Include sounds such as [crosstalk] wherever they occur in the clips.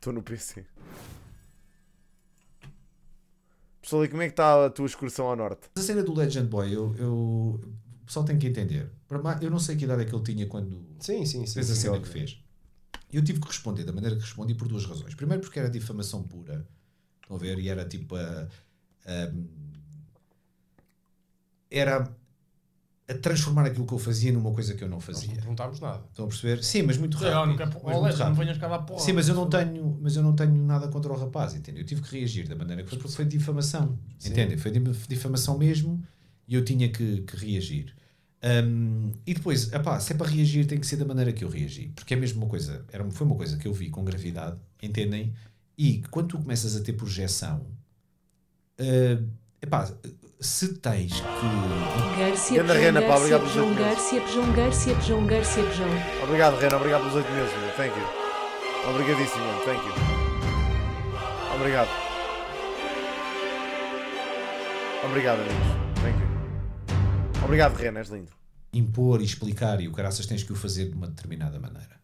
Estou no PC. Pessoal, e como é que está a tua excursão ao norte? A cena do Legend Boy, eu, eu o pessoal tem que entender. Eu não sei que idade é que ele tinha quando sim, sim, sim, fez a cena que fez. Eu tive que responder da maneira que respondi por duas razões. Primeiro, porque era difamação pura. Estão a ver? E era tipo a. a era a transformar aquilo que eu fazia numa coisa que eu não fazia. Nós não perguntámos nada. Estão a perceber? Sim, mas muito rápido. Eu é não quero mas muito rápido. não venhas cá lá porra. Sim, mas eu não tenho, mas eu não tenho nada contra o rapaz, entende? Eu tive que reagir da maneira que foi, porque foi difamação, entende? Foi difamação mesmo e eu tinha que, que reagir. Um, e depois, apá, se é para reagir tem que ser da maneira que eu reagi, porque é mesmo uma coisa, era, foi uma coisa que eu vi com gravidade, entendem? E quando tu começas a ter projeção, uh, epá, se tens que. Garcia, Ganda Rena, pá, obrigado pelos 8 meses. Obrigado, Rena, obrigado pelos oito meses, Thank you. Obrigadíssimo, Thank you. Obrigado. Obrigado, amigos. Thank you. Obrigado, Rena, és lindo. Impor e explicar, e o caraças tens que o fazer de uma determinada maneira.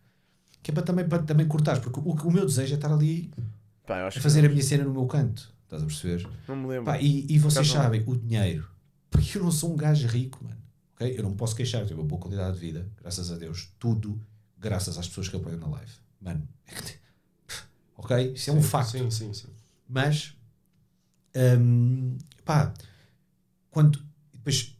Que é para também, para também cortares, porque o, o meu desejo é estar ali Pá, a fazer a minha cena no meu canto. Estás a perceber? Não me lembro. Pá, e, e vocês sabem, o dinheiro. Porque eu não sou um gajo rico, mano. Okay? Eu não posso queixar. Eu tenho uma boa qualidade de vida, graças a Deus. Tudo graças às pessoas que apoiam na live. Mano, é [laughs] ok? Isso é um facto. Sim, sim, sim. Mas, um, pá, quando. Depois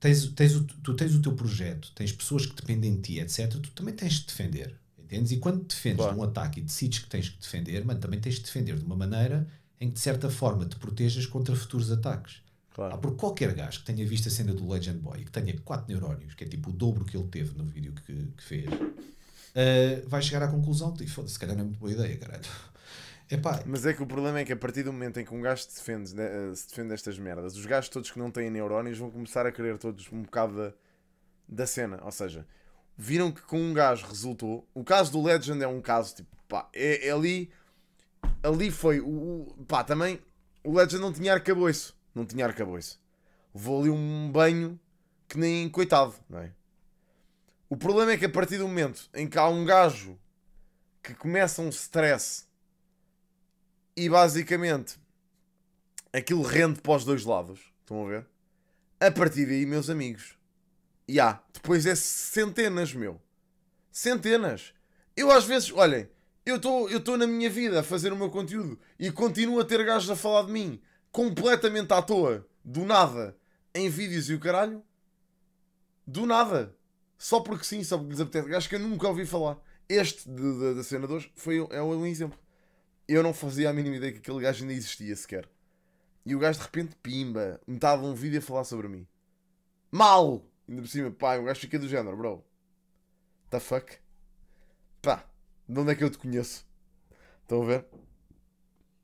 tens, tens o, tu tens o teu projeto, tens pessoas que dependem de ti, etc. Tu também tens de defender. Entendes? E quando defendes claro. um ataque e decides que tens que defender, mano, também tens de defender de uma maneira em que de certa forma te protejas contra futuros ataques. Claro. Ah, porque qualquer gajo que tenha visto a cena do Legend Boy e que tenha 4 neurónios, que é tipo o dobro que ele teve no vídeo que, que fez, uh, vai chegar à conclusão de foda-se, calhar não é muito boa ideia, caralho. [laughs] Epá. Mas é que o problema é que a partir do momento em que um gajo se defende, né, eh, se defende estas merdas, os gajos todos que não têm neurónios vão começar a querer todos um bocado da, da cena. Ou seja, viram que com um gajo resultou. O caso do Legend é um caso tipo, pá, é, é ali ali foi o, o. Pá, também o Legend não tinha arcabouço. Não tinha arcabouço. Vou ali um banho que nem coitado, não é? O problema é que a partir do momento em que há um gajo que começa um stress e basicamente aquilo rende para os dois lados, estão a ver? A partir daí, meus amigos, e há, depois é centenas, meu. Centenas. Eu às vezes, olhem, eu estou na minha vida a fazer o meu conteúdo e continuo a ter gajos a falar de mim completamente à toa, do nada, em vídeos e o caralho. Do nada. Só porque sim, só porque lhes apetece. Gajos que eu nunca ouvi falar. Este da cena de hoje foi, é um exemplo. Eu não fazia a mínima ideia que aquele gajo ainda existia sequer. E o gajo de repente, pimba, metade de um vídeo a falar sobre mim. Mal! Ainda por cima, pá, o gajo fica do género, bro. The fuck? Pá, de onde é que eu te conheço? Estão a ver?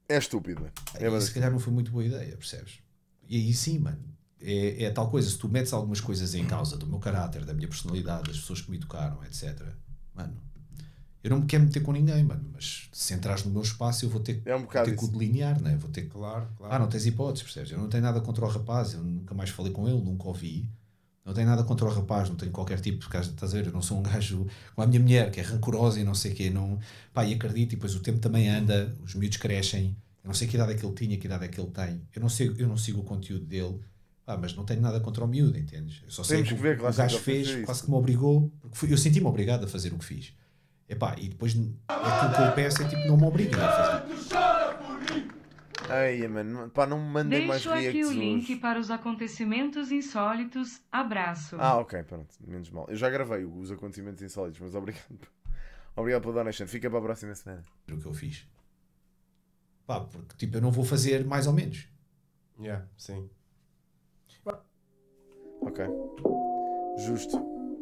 É estúpido, mano. É se calhar não foi muito boa ideia, percebes? E aí sim, mano. É, é tal coisa, se tu metes algumas coisas em causa do meu caráter, da minha personalidade, das pessoas que me educaram, etc. Mano, eu não me quero meter com ninguém, mano, mas se entras no meu espaço eu vou ter, é um vou ter que o delinear, né? vou ter que, claro, claro. Ah, não tens hipóteses, percebes? Eu não tenho nada contra o rapaz, eu nunca mais falei com ele, nunca ouvi, não tenho nada contra o rapaz, não tenho qualquer tipo, porque estás a ver, eu não sou um [laughs] gajo como a minha mulher, que é rancorosa e não sei o quê. Não, pá, e acredito, e depois o tempo também anda, os miúdos crescem. Eu não sei que idade é que ele tinha, que idade é que ele tem. Eu não, sei, eu não sigo o conteúdo dele, pá, mas não tenho nada contra o miúdo, entendes? Eu só sei Temos que, que ver, o, o gajo fez, isso. quase que me obrigou, porque fui, eu senti-me obrigado a fazer o que fiz. Epá, e depois é aquilo que eu peço é tipo, não me obriga a fazer. Ai, mano, pá, não me mandem Deixo mais reacts. Deixo aqui o link hoje. para os acontecimentos insólitos. Abraço. Ah, ok, pronto, menos mal. Eu já gravei os acontecimentos insólitos, mas obrigado. [laughs] Obrigado pela donation. Fica para a próxima semana. O que eu fiz. Pá, porque tipo, eu não vou fazer mais ou menos. Yeah, sim. Ok. Justo.